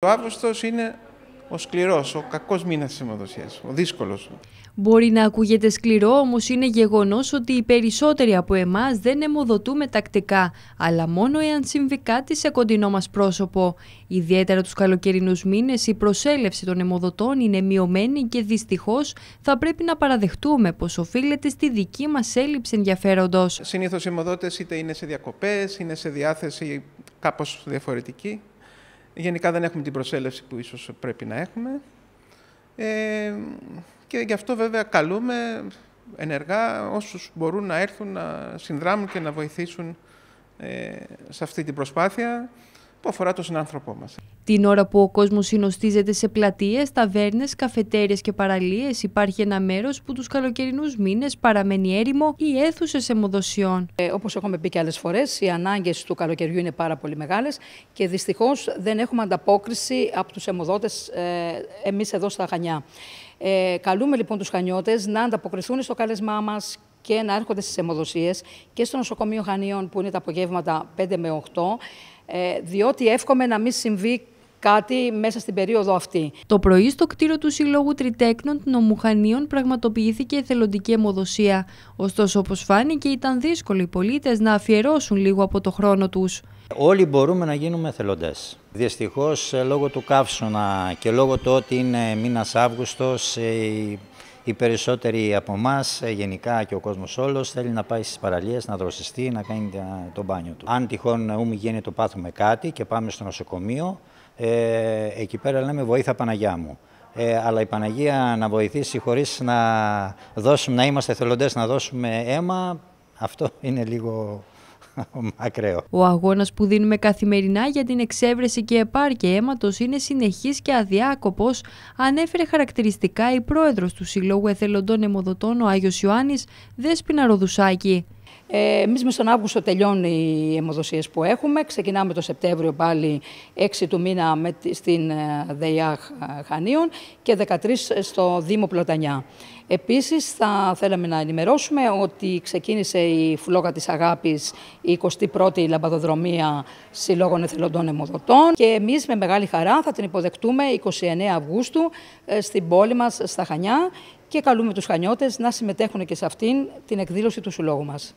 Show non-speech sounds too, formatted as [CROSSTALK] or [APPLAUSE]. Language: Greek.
Το Αύγουστος είναι ο σκληρός, ο κακός μήνας της αιμοδοσία, ο δύσκολος. Μπορεί να ακούγεται σκληρό, όμως είναι γεγονός ότι οι περισσότεροι από εμάς δεν αιμοδοτούμε τακτικά, αλλά μόνο εάν συμβεί κάτι σε κοντινό μας πρόσωπο. Ιδιαίτερα τους καλοκαιρινούς μήνες, η προσέλευση των αιμοδοτών είναι μειωμένη και δυστυχώς θα πρέπει να παραδεχτούμε πως οφείλεται στη δική μας έλλειψη ενδιαφέροντος. Συνήθως οι αιμοδότες είτε είναι σε διακοπές, είναι σε διάθεση κάπως διαφορετική. Γενικά δεν έχουμε την προσέλευση που ίσως πρέπει να έχουμε. Ε, και γι' αυτό βέβαια καλούμε ενεργά όσους μπορούν να έρθουν να συνδράμουν και να βοηθήσουν ε, σε αυτή την προσπάθεια που αφορά τον συνάνθρωπό μας. Την ώρα που ο κόσμος συνοστίζεται σε πλατείες, ταβέρνες, καφετέρειες και παραλίες υπάρχει ένα μέρος που τους καλοκαιρινούς μήνες, παραμένει έρημο ή αίθουσες αιμοδοσιών. Ε, όπως έχουμε πει και άλλες φορές, οι ανάγκες του καλοκαιριού είναι πάρα πολύ μεγάλες και δυστυχώς δεν έχουμε ανταπόκριση από τους αιμοδότες ε, εμείς εδώ στα Χανιά. Ε, καλούμε λοιπόν τους Χανιώτες να ανταποκριθούν στο κάλεσμά μας και να έρχονται στις αιμοδοσίες και στο νοσοκομείο Χανίων που είναι τα απογεύματα 5 με 8 ε, διότι εύχομαι να μην συμβεί κάτι μέσα στην περίοδο αυτή. Το πρωί στο κτίριο του Συλλόγου Τριτέκνων Ομουχανίων πραγματοποιήθηκε εθελοντική αιμοδοσία. Ωστόσο, όπως φάνηκε, ήταν δύσκολο οι πολίτες να αφιερώσουν λίγο από το χρόνο τους. Όλοι μπορούμε να γίνουμε εθελοντές. Δυστυχώς, ε, λόγω του καύσωνα και λόγω του ότι είναι μήνας Αύγουστος, ε, οι περισσότεροι από εμάς, ε, γενικά και ο κόσμος όλος, θέλει να πάει στις παραλίες, να δροσιστεί, να κάνει το μπάνιο του. Αν τυχόν ε, ούμη γινει το πάθουμε κάτι και πάμε στο νοσοκομείο, ε, εκεί πέρα λέμε βοήθεια Παναγιά μου. Ε, αλλά η Παναγία να βοηθήσει χωρίς να, να είμαστε θελοντές να δώσουμε αίμα, αυτό είναι λίγο [LAUGHS] Ο αγώνας που δίνουμε καθημερινά για την εξέβρεση και επάρκεια αίματος είναι συνεχής και αδιάκοπος, ανέφερε χαρακτηριστικά η πρόεδρος του Συλλόγου Εθελοντών Εμοδοτών, ο Άγιος Ιωάννης, Δέσπινα Ροδουσάκη. Ε, Εμείς με τον Αύγουστο τελειώνει οι αιμοδοσίες που έχουμε. Ξεκινάμε το Σεπτέμβριο πάλι 6 του μήνα με, στην ε, ΔΕΙΑ ε, Χανίων και 13 στο Δήμο Πλωτανιά. Επίσης, θα θέλαμε να ενημερώσουμε ότι ξεκίνησε η Φλόγα της Αγάπης η 21η Λαμπαδοδρομία Συλλόγων Εθελοντών Εμοδοτών. και εμείς με μεγάλη χαρά θα την υποδεχτούμε 29 Αυγούστου ε, στην πόλη μας, στα Χανιά και καλούμε τους χανιώτες να συμμετέχουν και σε αυτήν την εκδήλωση του συλλόγου μας.